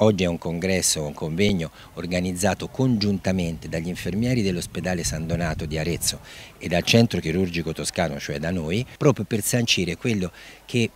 Oggi è un congresso, un convegno organizzato congiuntamente dagli infermieri dell'ospedale San Donato di Arezzo e dal centro chirurgico toscano, cioè da noi, proprio per sancire quello che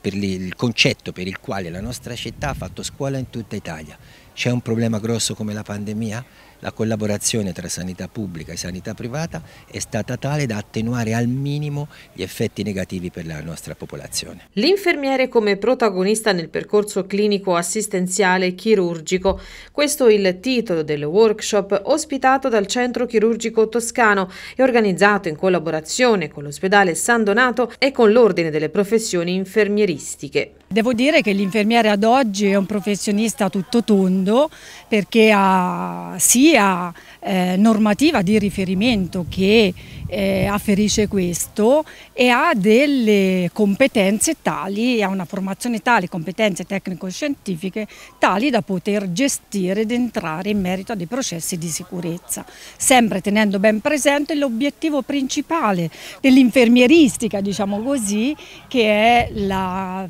per il concetto per il quale la nostra città ha fatto scuola in tutta Italia c'è un problema grosso come la pandemia, la collaborazione tra sanità pubblica e sanità privata è stata tale da attenuare al minimo gli effetti negativi per la nostra popolazione. L'infermiere come protagonista nel percorso clinico assistenziale chirurgico, questo è il titolo del workshop ospitato dal Centro Chirurgico Toscano e organizzato in collaborazione con l'ospedale San Donato e con l'Ordine delle professioni infermieristiche. Devo dire che l'infermiere ad oggi è un professionista tutto tondo mondo perché ha sia eh, normativa di riferimento che eh, afferisce questo e ha delle competenze tali, ha una formazione tale, competenze tecnico-scientifiche tali da poter gestire ed entrare in merito a dei processi di sicurezza, sempre tenendo ben presente l'obiettivo principale dell'infermieristica, diciamo così, che è la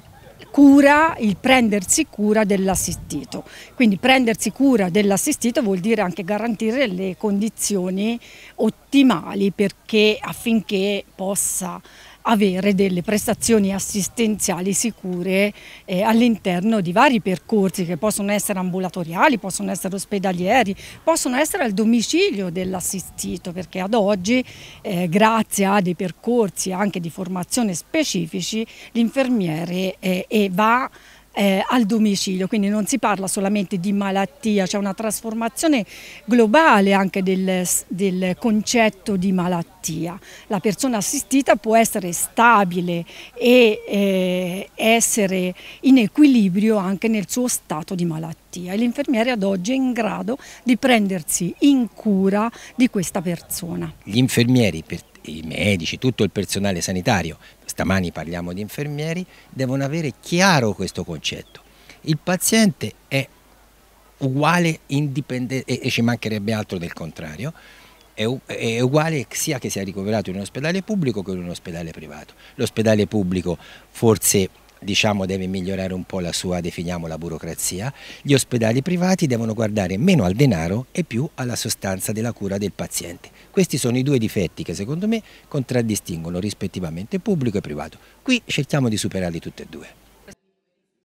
cura, il prendersi cura dell'assistito. Quindi prendersi cura dell'assistito vuol dire anche garantire le condizioni ottimali perché affinché possa avere delle prestazioni assistenziali sicure eh, all'interno di vari percorsi che possono essere ambulatoriali, possono essere ospedalieri, possono essere al domicilio dell'assistito perché ad oggi eh, grazie a dei percorsi anche di formazione specifici l'infermiere eh, va a eh, al domicilio, quindi non si parla solamente di malattia, c'è una trasformazione globale anche del, del, concetto di malattia. La persona assistita può essere stabile e eh, essere in equilibrio anche nel suo stato di malattia e l'infermiere ad oggi è in grado di prendersi in cura di questa persona. Gli infermieri, i medici, tutto il personale sanitario stamani parliamo di infermieri, devono avere chiaro questo concetto. Il paziente è uguale, indipendente, e ci mancherebbe altro del contrario, è, uguale sia che sia ricoverato in un ospedale pubblico che in un ospedale privato. L'ospedale pubblico forse diciamo deve migliorare un po' la sua, definiamo la burocrazia, gli ospedali privati devono guardare meno al denaro e più alla sostanza della cura del paziente. Questi sono i due difetti che secondo me contraddistinguono rispettivamente pubblico e privato. Qui cerchiamo di superarli tutti e due.